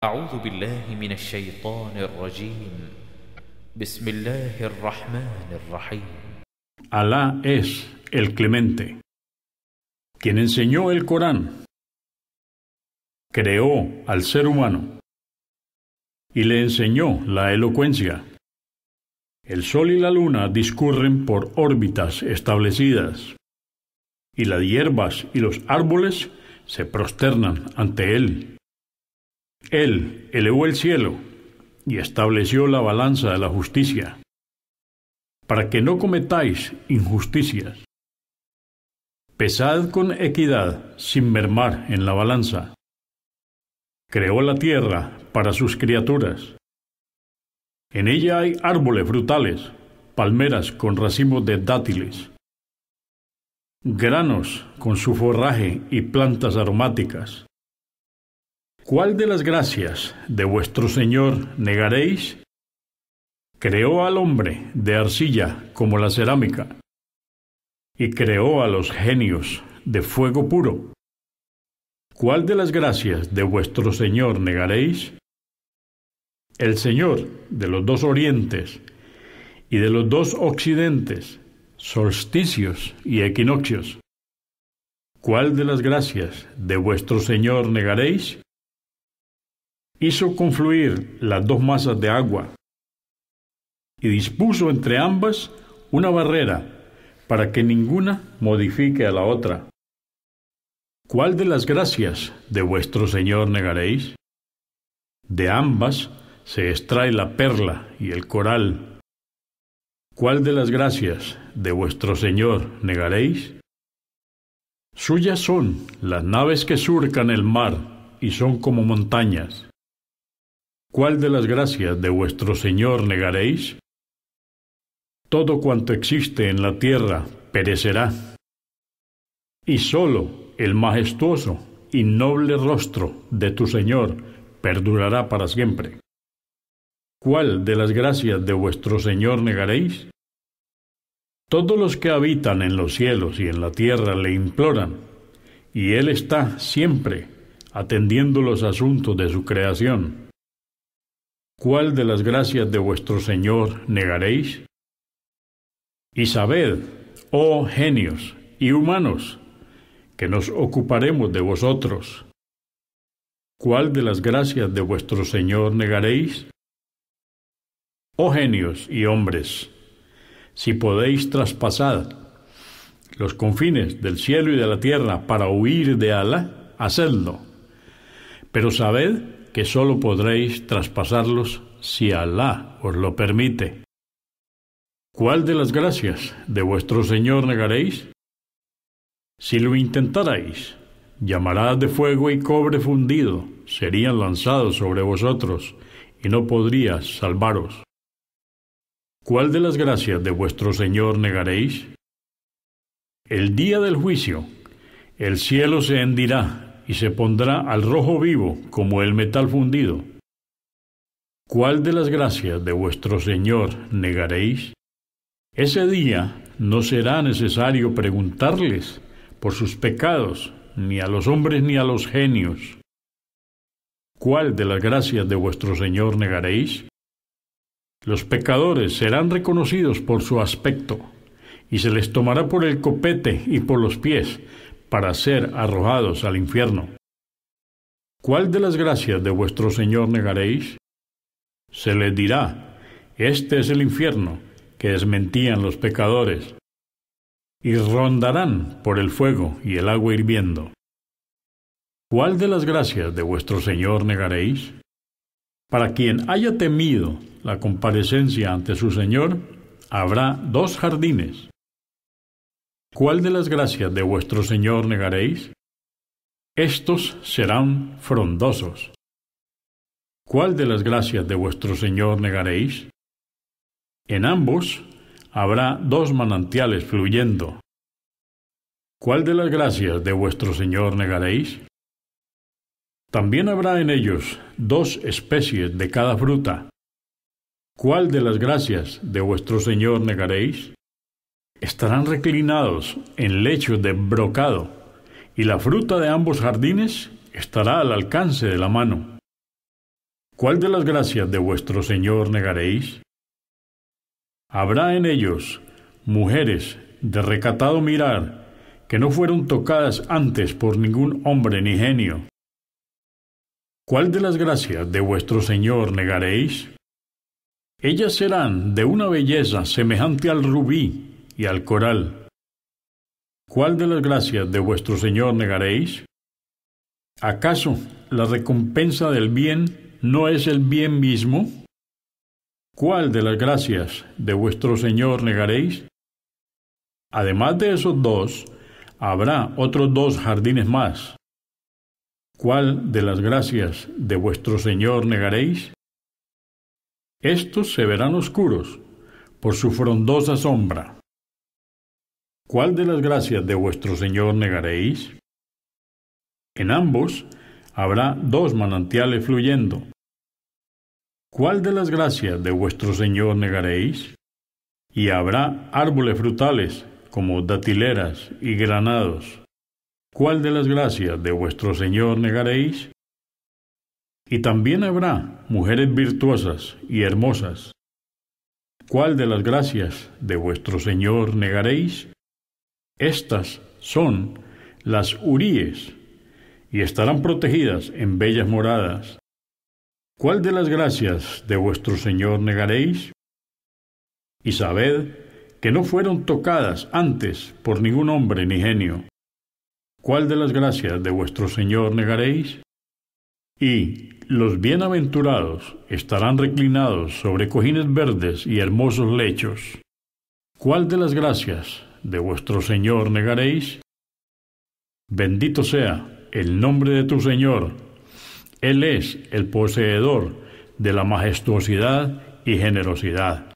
Alá es el clemente, quien enseñó el Corán, creó al ser humano y le enseñó la elocuencia. El sol y la luna discurren por órbitas establecidas, y las hierbas y los árboles se prosternan ante él él elevó el cielo y estableció la balanza de la justicia, para que no cometáis injusticias. Pesad con equidad sin mermar en la balanza. Creó la tierra para sus criaturas. En ella hay árboles frutales, palmeras con racimos de dátiles, granos con su forraje y plantas aromáticas ¿Cuál de las gracias de vuestro Señor negaréis? Creó al hombre de arcilla como la cerámica, y creó a los genios de fuego puro. ¿Cuál de las gracias de vuestro Señor negaréis? El Señor de los dos orientes y de los dos occidentes, solsticios y equinoccios. ¿Cuál de las gracias de vuestro Señor negaréis? hizo confluir las dos masas de agua y dispuso entre ambas una barrera para que ninguna modifique a la otra. ¿Cuál de las gracias de vuestro Señor negaréis? De ambas se extrae la perla y el coral. ¿Cuál de las gracias de vuestro Señor negaréis? Suyas son las naves que surcan el mar y son como montañas. ¿Cuál de las gracias de vuestro Señor negaréis? Todo cuanto existe en la tierra perecerá. Y sólo el majestuoso y noble rostro de tu Señor perdurará para siempre. ¿Cuál de las gracias de vuestro Señor negaréis? Todos los que habitan en los cielos y en la tierra le imploran, y Él está siempre atendiendo los asuntos de su creación ¿Cuál de las gracias de vuestro Señor negaréis? Y sabed, oh genios y humanos, que nos ocuparemos de vosotros. ¿Cuál de las gracias de vuestro Señor negaréis? Oh genios y hombres, si podéis traspasar los confines del cielo y de la tierra para huir de Alá, hacedlo. Pero sabed que sólo podréis traspasarlos si Alá os lo permite. ¿Cuál de las gracias de vuestro Señor negaréis? Si lo intentarais, llamaradas de fuego y cobre fundido serían lanzados sobre vosotros, y no podrías salvaros. ¿Cuál de las gracias de vuestro Señor negaréis? El día del juicio, el cielo se hendirá y se pondrá al rojo vivo como el metal fundido. ¿Cuál de las gracias de vuestro Señor negaréis? Ese día no será necesario preguntarles por sus pecados, ni a los hombres ni a los genios. ¿Cuál de las gracias de vuestro Señor negaréis? Los pecadores serán reconocidos por su aspecto, y se les tomará por el copete y por los pies, para ser arrojados al infierno. ¿Cuál de las gracias de vuestro Señor negaréis? Se les dirá, este es el infierno que desmentían los pecadores, y rondarán por el fuego y el agua hirviendo. ¿Cuál de las gracias de vuestro Señor negaréis? Para quien haya temido la comparecencia ante su Señor, habrá dos jardines. ¿Cuál de las gracias de vuestro Señor negaréis? Estos serán frondosos. ¿Cuál de las gracias de vuestro Señor negaréis? En ambos habrá dos manantiales fluyendo. ¿Cuál de las gracias de vuestro Señor negaréis? También habrá en ellos dos especies de cada fruta. ¿Cuál de las gracias de vuestro Señor negaréis? estarán reclinados en lechos de brocado, y la fruta de ambos jardines estará al alcance de la mano. ¿Cuál de las gracias de vuestro Señor negaréis? Habrá en ellos mujeres de recatado mirar, que no fueron tocadas antes por ningún hombre ni genio. ¿Cuál de las gracias de vuestro Señor negaréis? Ellas serán de una belleza semejante al rubí y al coral. ¿Cuál de las gracias de vuestro Señor negaréis? ¿Acaso la recompensa del bien no es el bien mismo? ¿Cuál de las gracias de vuestro Señor negaréis? Además de esos dos, habrá otros dos jardines más. ¿Cuál de las gracias de vuestro Señor negaréis? Estos se verán oscuros por su frondosa sombra ¿Cuál de las gracias de vuestro Señor negaréis? En ambos habrá dos manantiales fluyendo. ¿Cuál de las gracias de vuestro Señor negaréis? Y habrá árboles frutales, como datileras y granados. ¿Cuál de las gracias de vuestro Señor negaréis? Y también habrá mujeres virtuosas y hermosas. ¿Cuál de las gracias de vuestro Señor negaréis? Estas son las Uríes y estarán protegidas en bellas moradas. ¿Cuál de las gracias de vuestro Señor negaréis? Y sabed que no fueron tocadas antes por ningún hombre ni genio. ¿Cuál de las gracias de vuestro Señor negaréis? Y los bienaventurados estarán reclinados sobre cojines verdes y hermosos lechos. ¿Cuál de las gracias de vuestro Señor negaréis? Bendito sea el nombre de tu Señor. Él es el poseedor de la majestuosidad y generosidad.